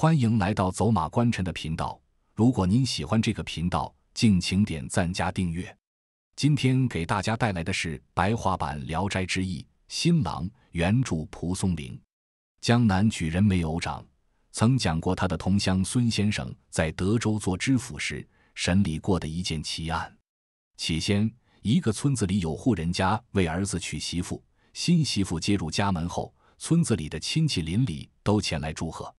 欢迎来到走马观尘的频道。如果您喜欢这个频道，敬请点赞加订阅。今天给大家带来的是白话版《聊斋志异》新郎，原著蒲松龄。江南举人梅偶长曾讲过他的同乡孙先生在德州做知府时审理过的一件奇案。起先，一个村子里有户人家为儿子娶媳妇，新媳妇接入家门后，村子里的亲戚邻里都前来祝贺。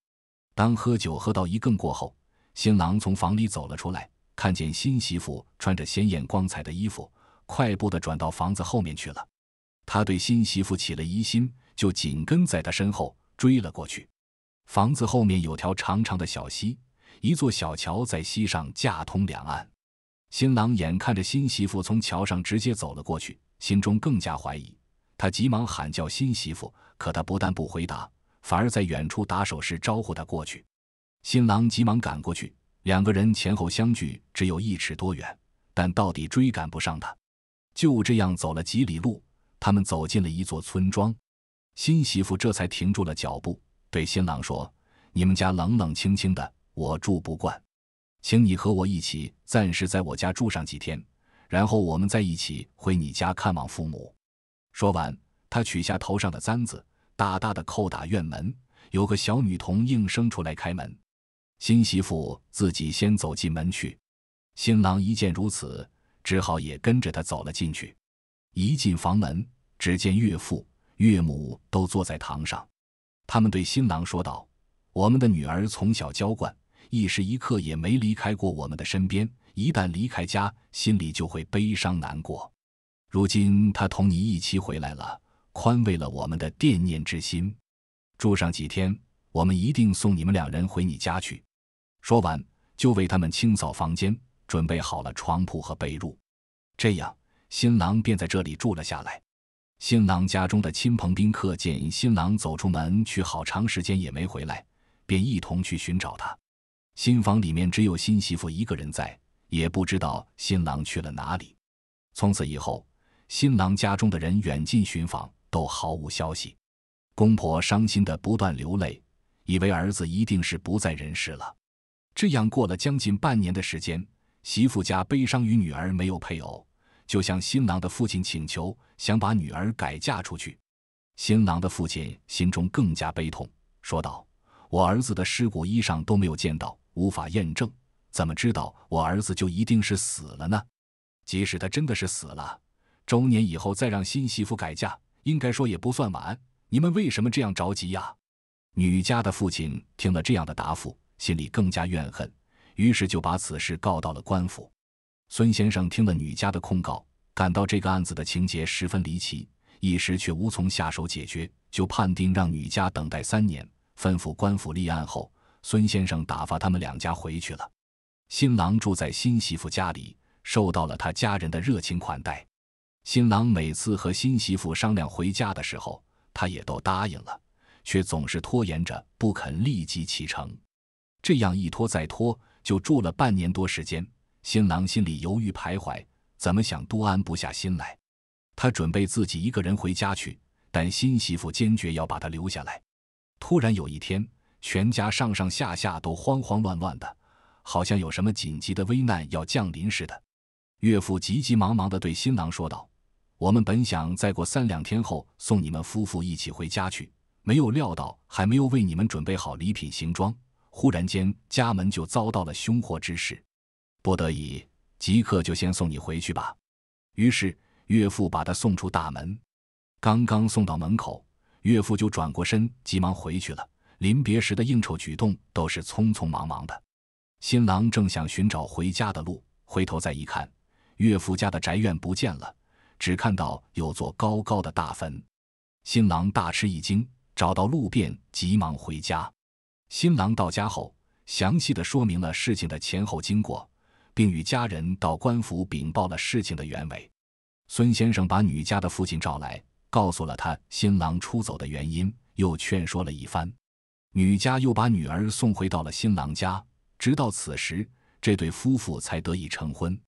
当喝酒喝到一更过后，新郎从房里走了出来，看见新媳妇穿着鲜艳光彩的衣服，快步地转到房子后面去了。他对新媳妇起了疑心，就紧跟在他身后追了过去。房子后面有条长长的小溪，一座小桥在溪上架通两岸。新郎眼看着新媳妇从桥上直接走了过去，心中更加怀疑。他急忙喊叫新媳妇，可她不但不回答。反而在远处打手势招呼他过去，新郎急忙赶过去，两个人前后相距只有一尺多远，但到底追赶不上他。就这样走了几里路，他们走进了一座村庄，新媳妇这才停住了脚步，对新郎说：“你们家冷冷清清的，我住不惯，请你和我一起暂时在我家住上几天，然后我们再一起回你家看望父母。”说完，他取下头上的簪子。大大的叩打院门，有个小女童应声出来开门。新媳妇自己先走进门去，新郎一见如此，只好也跟着她走了进去。一进房门，只见岳父岳母都坐在堂上。他们对新郎说道：“我们的女儿从小娇惯，一时一刻也没离开过我们的身边。一旦离开家，心里就会悲伤难过。如今她同你一起回来了。”宽慰了我们的惦念之心，住上几天，我们一定送你们两人回你家去。说完，就为他们清扫房间，准备好了床铺和被褥。这样，新郎便在这里住了下来。新郎家中的亲朋宾客见新郎走出门去，好长时间也没回来，便一同去寻找他。新房里面只有新媳妇一个人在，也不知道新郎去了哪里。从此以后，新郎家中的人远近寻访。都毫无消息，公婆伤心地不断流泪，以为儿子一定是不在人世了。这样过了将近半年的时间，媳妇家悲伤于女儿没有配偶，就向新郎的父亲请求，想把女儿改嫁出去。新郎的父亲心中更加悲痛，说道：“我儿子的尸骨衣裳都没有见到，无法验证，怎么知道我儿子就一定是死了呢？即使他真的是死了，周年以后再让新媳妇改嫁。”应该说也不算晚。你们为什么这样着急呀？女家的父亲听了这样的答复，心里更加怨恨，于是就把此事告到了官府。孙先生听了女家的控告，感到这个案子的情节十分离奇，一时却无从下手解决，就判定让女家等待三年，吩咐官府立案后，孙先生打发他们两家回去了。新郎住在新媳妇家里，受到了他家人的热情款待。新郎每次和新媳妇商量回家的时候，他也都答应了，却总是拖延着不肯立即启程。这样一拖再拖，就住了半年多时间。新郎心里犹豫徘徊，怎么想都安不下心来。他准备自己一个人回家去，但新媳妇坚决要把他留下来。突然有一天，全家上上下下都慌慌乱乱的，好像有什么紧急的危难要降临似的。岳父急急忙忙地对新郎说道。我们本想再过三两天后送你们夫妇一起回家去，没有料到还没有为你们准备好礼品行装，忽然间家门就遭到了凶祸之事，不得已即刻就先送你回去吧。于是岳父把他送出大门，刚刚送到门口，岳父就转过身，急忙回去了。临别时的应酬举动都是匆匆忙忙的。新郎正想寻找回家的路，回头再一看，岳父家的宅院不见了。只看到有座高高的大坟，新郎大吃一惊，找到路边，急忙回家。新郎到家后，详细的说明了事情的前后经过，并与家人到官府禀报了事情的原委。孙先生把女家的父亲召来，告诉了他新郎出走的原因，又劝说了一番。女家又把女儿送回到了新郎家，直到此时，这对夫妇才得以成婚。